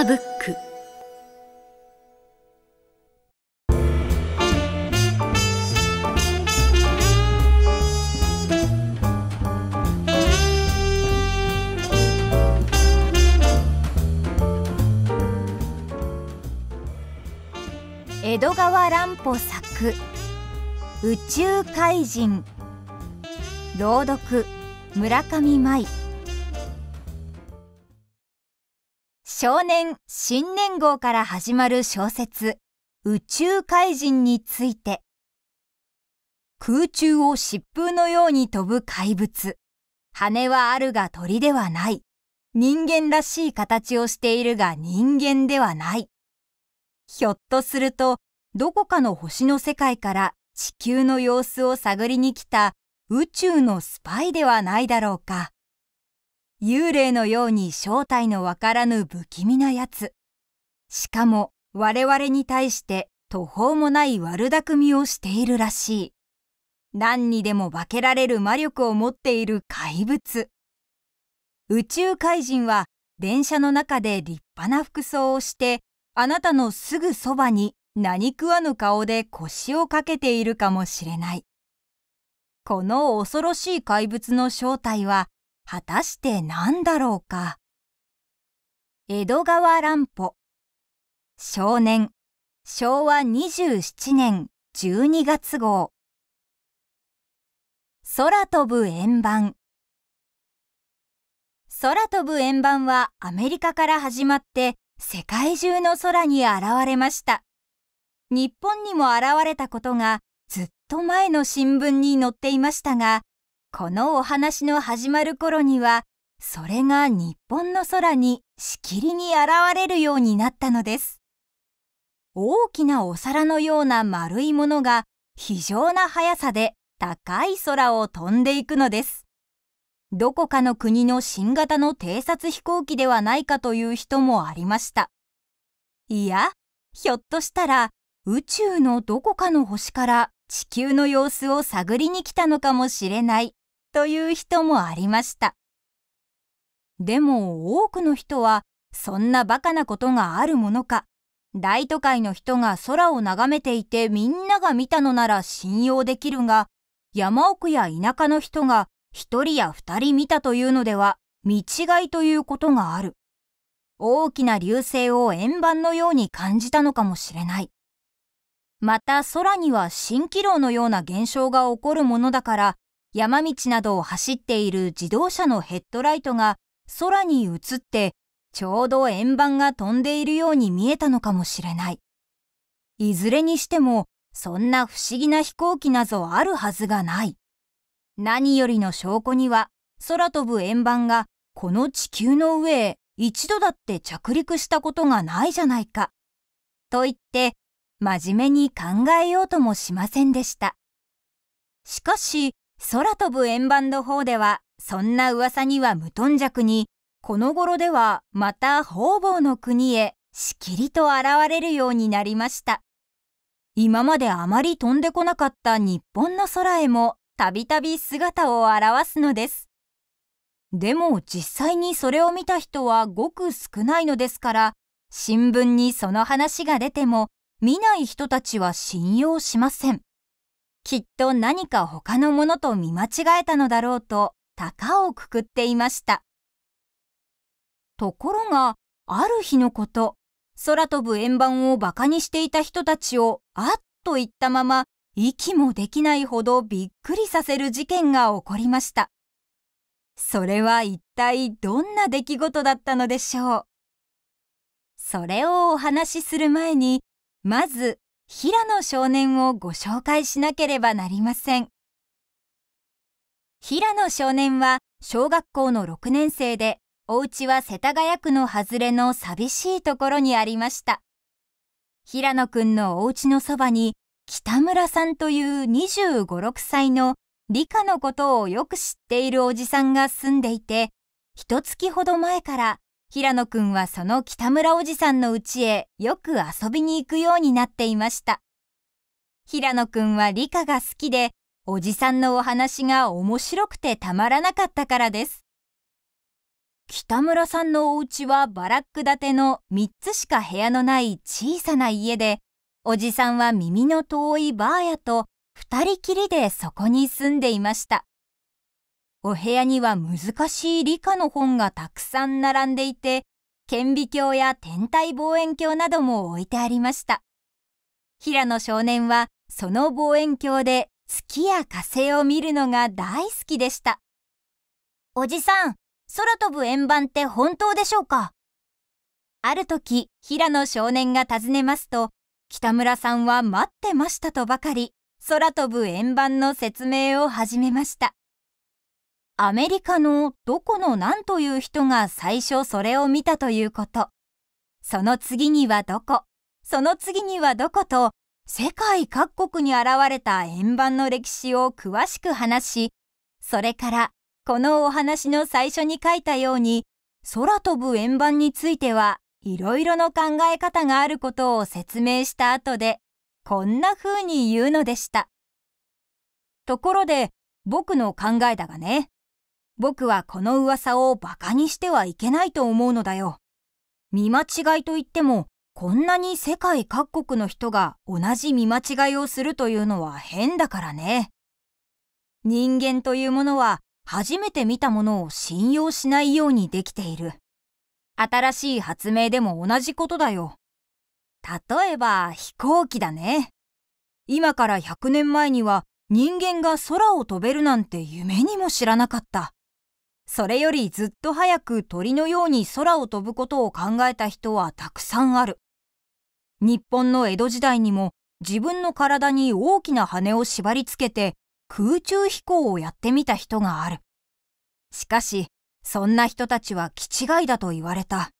ーブック江戸川乱歩作「宇宙怪人」朗読村上舞少年新年号から始まる小説宇宙怪人について空中を疾風のように飛ぶ怪物羽はあるが鳥ではない人間らしい形をしているが人間ではないひょっとするとどこかの星の世界から地球の様子を探りに来た宇宙のスパイではないだろうか。幽霊のように正体のわからぬ不気味なやつ。しかも我々に対して途方もない悪巧みをしているらしい。何にでも化けられる魔力を持っている怪物。宇宙怪人は電車の中で立派な服装をしてあなたのすぐそばに何食わぬ顔で腰をかけているかもしれない。この恐ろしい怪物の正体は果たして何だろうか江戸川乱歩少年昭和27年12月号空飛ぶ円盤空飛ぶ円盤はアメリカから始まって世界中の空に現れました日本にも現れたことがずっと前の新聞に載っていましたがこのお話の始まる頃にはそれが日本の空にしきりに現れるようになったのです大きなお皿のような丸いものが非常な速さで高い空を飛んでいくのですどこかの国の新型の偵察飛行機ではないかという人もありましたいやひょっとしたら宇宙のどこかの星から地球の様子を探りに来たのかもしれないという人もありました。でも多くの人はそんなバカなことがあるものか大都会の人が空を眺めていてみんなが見たのなら信用できるが山奥や田舎の人が一人や二人見たというのでは見違いということがある大きな流星を円盤のように感じたのかもしれないまた空には蜃気楼のような現象が起こるものだから山道などを走っている自動車のヘッドライトが空に映ってちょうど円盤が飛んでいるように見えたのかもしれない。いずれにしてもそんな不思議な飛行機などあるはずがない。何よりの証拠には空飛ぶ円盤がこの地球の上へ一度だって着陸したことがないじゃないか。と言って真面目に考えようともしませんでした。しかし空飛ぶ円盤の方ではそんな噂には無頓着にこの頃ではまた方々の国へしきりと現れるようになりました今まであまり飛んでこなかった日本の空へもたびたび姿を現すのですでも実際にそれを見た人はごく少ないのですから新聞にその話が出ても見ない人たちは信用しませんきっと何か他のものと見間違えたのだろうと鷹をくくっていましたところがある日のこと空飛ぶ円盤をバカにしていた人たちをあっと言ったまま息もできないほどびっくりさせる事件が起こりましたそれは一体どんな出来事だったのでしょうそれをお話しする前にまず平野少年をご紹介しなければなりません平野少年は小学校の6年生でお家は世田谷区の外れの寂しいところにありました平野くんのお家のそばに北村さんという2 5 6歳の理科のことをよく知っているおじさんが住んでいて一月ほど前から平野くんはその北村おじさんの家へよく遊びに行くようになっていました。平野くんは理科が好きで、おじさんのお話が面白くてたまらなかったからです。北村さんのお家はバラック建ての3つしか部屋のない小さな家で、おじさんは耳の遠いばあやと2人きりでそこに住んでいました。お部屋には難しい理科の本がたくさん並んでいて、顕微鏡や天体望遠鏡なども置いてありました。平野少年はその望遠鏡で月や火星を見るのが大好きでした。おじさん、空飛ぶ円盤って本当でしょうかある時、平野少年が尋ねますと、北村さんは待ってましたとばかり、空飛ぶ円盤の説明を始めました。アメリカのどこの何という人が最初それを見たということ。その次にはどこ、その次にはどこと世界各国に現れた円盤の歴史を詳しく話し、それからこのお話の最初に書いたように空飛ぶ円盤についてはいろいろの考え方があることを説明した後でこんな風に言うのでした。ところで僕の考えだがね僕はこの噂を馬鹿にしてはいけないと思うのだよ。見間違いといっても、こんなに世界各国の人が同じ見間違いをするというのは変だからね。人間というものは初めて見たものを信用しないようにできている。新しい発明でも同じことだよ。例えば飛行機だね。今から100年前には人間が空を飛べるなんて夢にも知らなかった。それよりずっと早く鳥のように空を飛ぶことを考えた人はたくさんある。日本の江戸時代にも自分の体に大きな羽を縛り付けて空中飛行をやってみた人がある。しかし、そんな人たちは気違いだと言われた。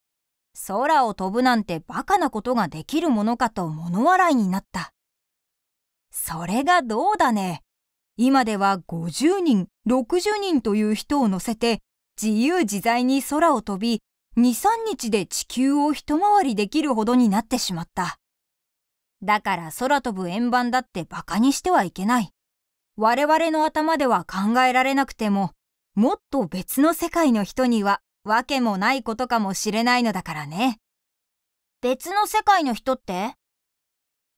空を飛ぶなんてバカなことができるものかと物笑いになった。それがどうだね。今では50人60人という人を乗せて自由自在に空を飛び、2、3日で地球を一回りできるほどになってしまった。だから空飛ぶ円盤だってバカにしてはいけない。我々の頭では考えられなくても、もっと別の世界の人には訳もないことかもしれないのだからね。別の世界の人って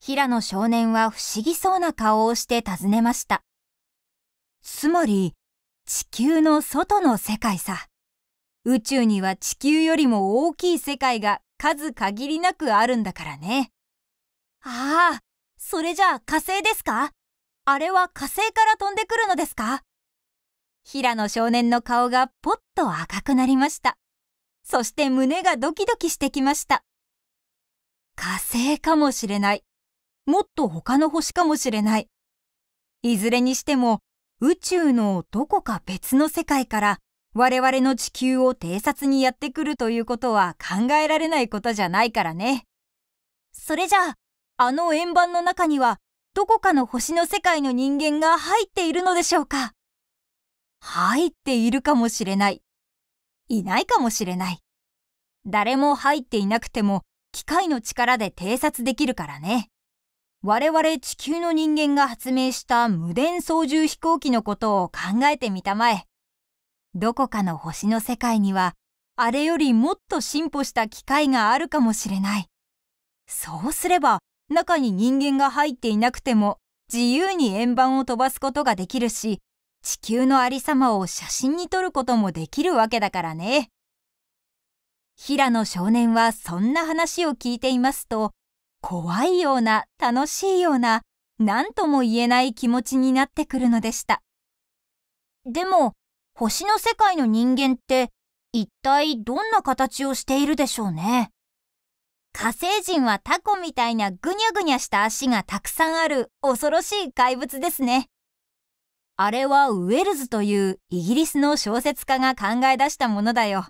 平野少年は不思議そうな顔をして尋ねました。つまり地球の外の世界さ。宇宙には地球よりも大きい世界が数限りなくあるんだからね。ああ、それじゃあ火星ですかあれは火星から飛んでくるのですか平野少年の顔がぽっと赤くなりました。そして胸がドキドキしてきました。火星かもしれない。もっと他の星かもしれない。いずれにしても宇宙のどこか別の世界から我々の地球を偵察にやってくるということは考えられないことじゃないからね。それじゃあ、あの円盤の中にはどこかの星の世界の人間が入っているのでしょうか入っているかもしれない。いないかもしれない。誰も入っていなくても機械の力で偵察できるからね。我々地球の人間が発明した無電操縦飛行機のことを考えてみたまえ。どこかの星の世界には、あれよりもっと進歩した機械があるかもしれない。そうすれば、中に人間が入っていなくても、自由に円盤を飛ばすことができるし、地球のありさまを写真に撮ることもできるわけだからね。平野少年はそんな話を聞いていますと、怖いような楽しいような何とも言えない気持ちになってくるのでした。でも星の世界の人間って一体どんな形をしているでしょうね。火星人はタコみたいなぐにゃぐにゃした足がたくさんある恐ろしい怪物ですね。あれはウェルズというイギリスの小説家が考え出したものだよ。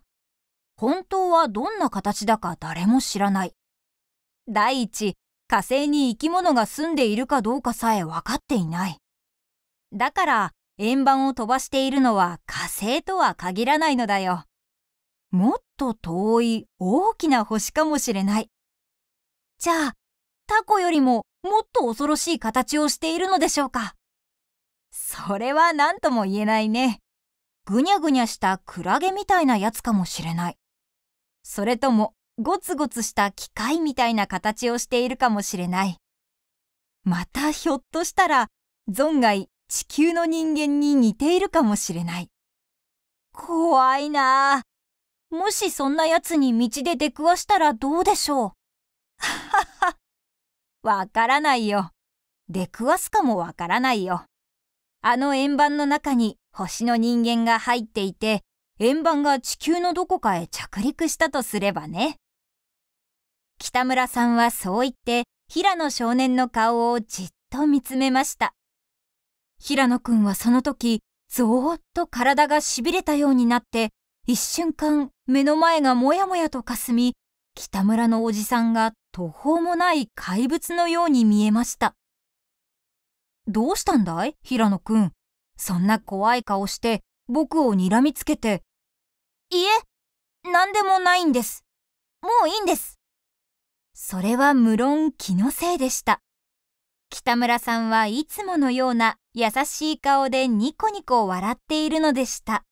本当はどんな形だか誰も知らない。第一、火星に生き物が住んでいるかどうかさえ分かっていない。だから、円盤を飛ばしているのは火星とは限らないのだよ。もっと遠い大きな星かもしれない。じゃあ、タコよりももっと恐ろしい形をしているのでしょうかそれは何とも言えないね。ぐにゃぐにゃしたクラゲみたいなやつかもしれない。それともゴツゴツした機械みたいな形をしているかもしれない。またひょっとしたら、存外地球の人間に似ているかもしれない。怖いなもしそんな奴に道で出くわしたらどうでしょう。はは。わからないよ。出くわすかもわからないよ。あの円盤の中に星の人間が入っていて、円盤が地球のどこかへ着陸したとすればね。北村さんはそう言って平野少年の顔をじっと見つめました平野くんはその時ゾーッと体がしびれたようになって一瞬間目の前がもやもやとかすみ北村のおじさんが途方もない怪物のように見えましたどうしたんだい平野くんそんな怖い顔して僕を睨みつけていえ何でもないんですもういいんですそれは無論気のせいでした北村さんはいつものような優しい顔でニコニコ笑っているのでした